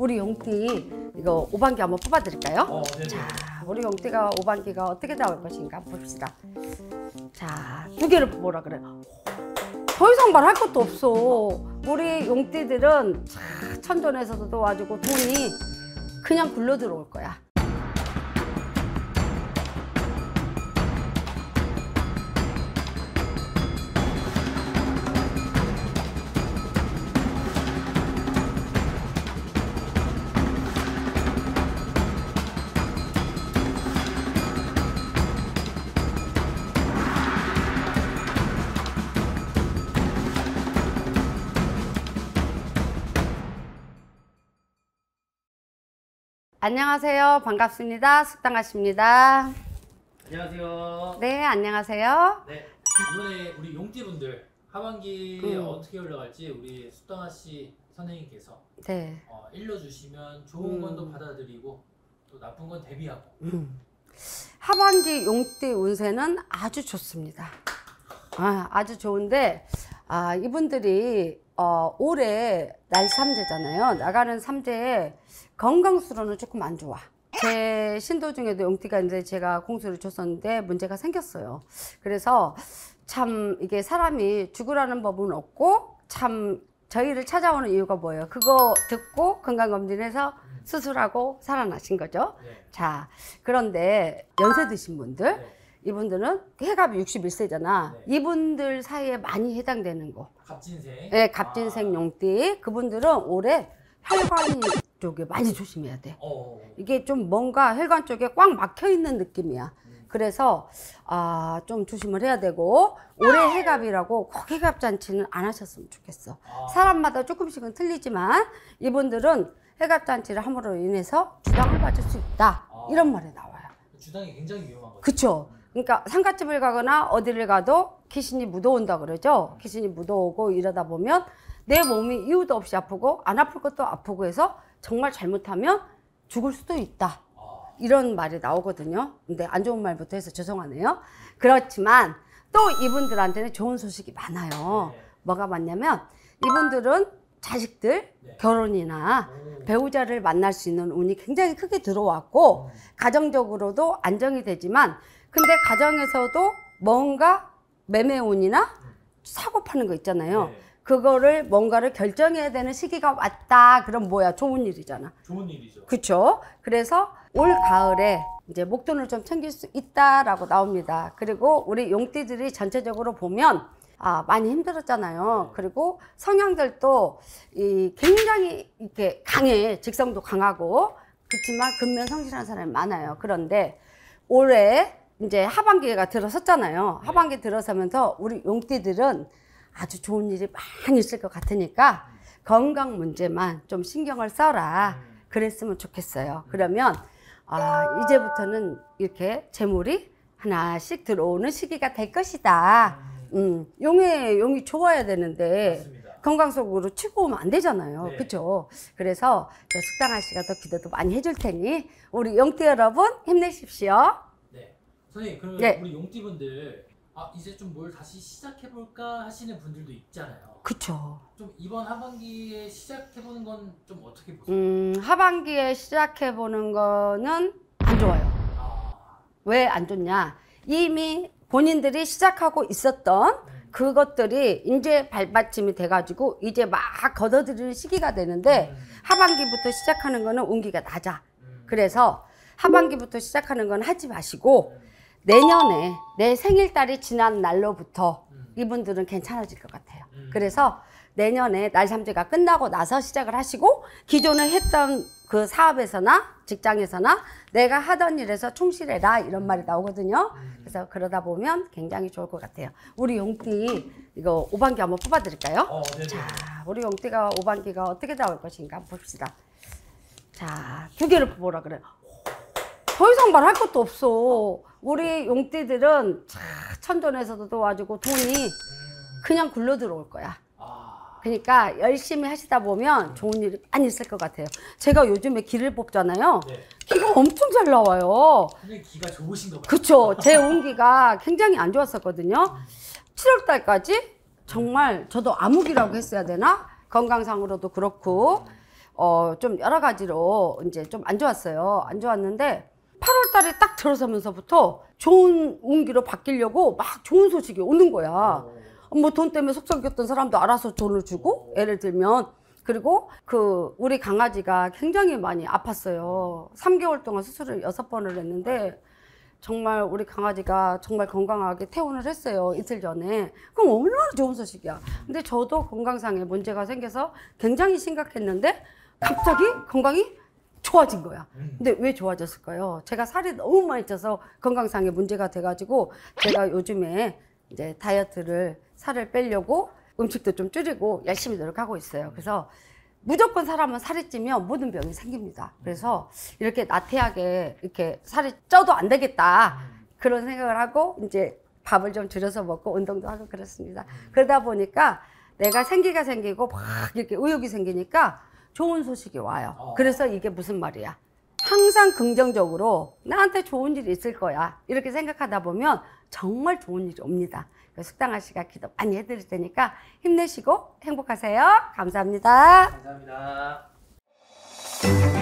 우리 용띠 이거 오반기 한번 뽑아드릴까요? 어, 자, 우리 용띠가 오반기가 어떻게 나올 것인가 봅시다. 자, 두 개를 뽑으라 그래. 더 이상 말할 것도 없어. 우리 용띠들은 천전에서도 도와주고 돈이 그냥 굴러 들어올 거야. 안녕하세요. 반갑습니다. 숙당가십니다. 안녕하세요. 네, 안녕하세요. 네, 이번에 우리 용띠분들 하반기 음. 어떻게 올라갈지 우리 숙당아 씨 선생님께서 네. 어, 일러주시면 좋은 음. 건도 받아들이고 또 나쁜 건 대비하고 음. 하반기 용띠 운세는 아주 좋습니다. 아, 아주 좋은데 아 이분들이 어, 올해 날 삼재잖아요. 나가는 삼재에 건강수로는 조금 안 좋아. 제 신도 중에도 용띠가 있제 제가 공수를 줬었는데 문제가 생겼어요. 그래서 참 이게 사람이 죽으라는 법은 없고 참 저희를 찾아오는 이유가 뭐예요? 그거 듣고 건강검진해서 수술하고 살아나신 거죠. 네. 자, 그런데 연세 드신 분들. 네. 이분들은 해갑이 61세잖아. 네. 이분들 사이에 많이 해당되는 거. 갑진생. 네, 갑진생 아. 용띠. 그분들은 올해 혈관 쪽에 많이 조심해야 돼. 어. 어, 어. 이게 좀 뭔가 혈관 쪽에 꽉 막혀 있는 느낌이야. 음. 그래서 아, 좀 조심을 해야 되고 올해 해갑이라고 꼭 해갑 잔치는 안 하셨으면 좋겠어. 아. 사람마다 조금씩은 틀리지만 이분들은 해갑 잔치를 함으로 인해서 주당을 받을 수 있다. 아. 이런 말이 나와요. 주당이 굉장히 위험한 거죠. 그렇죠. 그러니까 상가집을 가거나 어디를 가도 귀신이 묻어온다 그러죠. 귀신이 묻어오고 이러다 보면 내 몸이 이유도 없이 아프고 안 아플 것도 아프고 해서 정말 잘못하면 죽을 수도 있다. 이런 말이 나오거든요. 근데 안 좋은 말부터 해서 죄송하네요. 그렇지만 또 이분들한테는 좋은 소식이 많아요. 네. 뭐가 많냐면 이분들은 자식들 네. 결혼이나 오. 배우자를 만날 수 있는 운이 굉장히 크게 들어왔고 오. 음. 가정적으로도 안정이 되지만 근데 가정에서도 뭔가 매매운이나 사고 파는 거 있잖아요. 네. 그거를 뭔가를 결정해야 되는 시기가 왔다. 그럼 뭐야? 좋은 일이잖아. 좋은 일이죠. 그렇죠. 그래서 올 가을에 이제 목돈을 좀 챙길 수 있다라고 나옵니다. 그리고 우리 용띠들이 전체적으로 보면 아, 많이 힘들었잖아요. 네. 그리고 성향들도 이 굉장히 이렇게 강해. 직성도 강하고 그렇지만 근면 성실한 사람이 많아요. 그런데 올해 이제 하반기가 들어섰잖아요. 네. 하반기 들어서면서 우리 용띠들은 아주 좋은 일이 많이 있을 것 같으니까 음. 건강 문제만 좀 신경을 써라. 음. 그랬으면 좋겠어요. 그러면 아, 이제부터는 이렇게 재물이 하나씩 들어오는 시기가 될 것이다. 음, 음 용의 용이 좋아야 되는데 맞습니다. 건강 속으로 치고 오면 안 되잖아요. 네. 그렇죠? 그래서 식당 아씨가 더기대도 많이 해줄 테니 우리 용띠 여러분 힘내십시오. 선생님 그러면 네. 우리 용띠분들 아 이제 좀 뭘 다시 시작해볼까 하시는 분들도 있잖아요. 그쵸. 좀 이번 하반기에 시작해보는 건 좀 어떻게 보세요? 음, 하반기에 시작해보는 거는 안 좋아요. 아, 왜안 좋냐? 이미 본인들이 시작하고 있었던 네. 그것들이 이제 발받침이 돼가지고 이제 막 걷어들이는 시기가 되는데 음. 하반기부터 시작하는 거는 운기가 낮아. 음. 그래서 하반기부터 시작하는 건 하지 마시고 음. 내년에 내 생일달이 지난 날로부터 이분들은 괜찮아질 것 같아요. 음. 그래서 내년에 날삼재가 끝나고 나서 시작을 하시고 기존에 했던 그 사업에서나 직장에서나 내가 하던 일에서 충실해라 이런 말이 나오거든요. 음. 그래서 그러다 보면 굉장히 좋을 것 같아요. 우리 용띠 이거 오반기 한번 뽑아드릴까요? 어, 자, 우리 용띠가 오반기가 어떻게 나올 것인가 봅시다. 자, 두 개를 뽑으라 그래요. 더 이상 말할 것도 없어. 우리 용띠들은 차, 천전에서도 도와주고 돈이 그냥 굴러 들어올 거야. 아. 그러니까 열심히 하시다 보면 좋은 일이 많이 있을 것 같아요. 제가 요즘에 기를 뽑잖아요. 네. 기가 엄청 잘 나와요. 기가 좋으신 것같요 그쵸. 제 운기가 굉장히 안 좋았었거든요. 7월 음. 달까지 정말 저도 암흑이라고 했어야 되나? 건강상으로도 그렇고, 어, 좀 여러 가지로 이제 좀 안 좋았어요. 안 좋았는데, 8월 달에 딱 들어서면서부터 좋은 운기로 바뀌려고 막 좋은 소식이 오는 거야. 뭐 돈 때문에 속썩였던 사람도 알아서 돈을 주고 예를 들면 그리고 그 우리 강아지가 굉장히 많이 아팠어요. 3개월 동안 수술을 6번을 했는데 정말 우리 강아지가 정말 건강하게 퇴원을 했어요. 이틀 전에. 그럼 얼마나 좋은 소식이야. 근데 저도 건강상에 문제가 생겨서 굉장히 심각했는데 갑자기 건강이 좋아진 거야. 음. 근데 왜 좋아졌을까요? 제가 살이 너무 많이 쪄서 건강상의 문제가 돼가지고 제가 요즘에 이제 다이어트를 살을 빼려고 음식도 좀 줄이고 열심히 노력하고 있어요. 음. 그래서 무조건 사람은 살이 찌면 모든 병이 생깁니다. 음. 그래서 이렇게 나태하게 이렇게 살이 쪄도 안 되겠다. 그런 생각을 하고 이제 밥을 좀 줄여서 먹고 운동도 하고 그렇습니다. 그러다 보니까 내가 생기가 생기고 막 이렇게 의욕이 생기니까 좋은 소식이 와요. 어. 그래서 이게 무슨 말이야? 항상 긍정적으로 나한테 좋은 일이 있을 거야. 이렇게 생각하다 보면 정말 좋은 일이 옵니다. 숙당 아씨가 기도 많이 해드릴 테니까 힘내시고 행복하세요. 감사합니다. 감사합니다.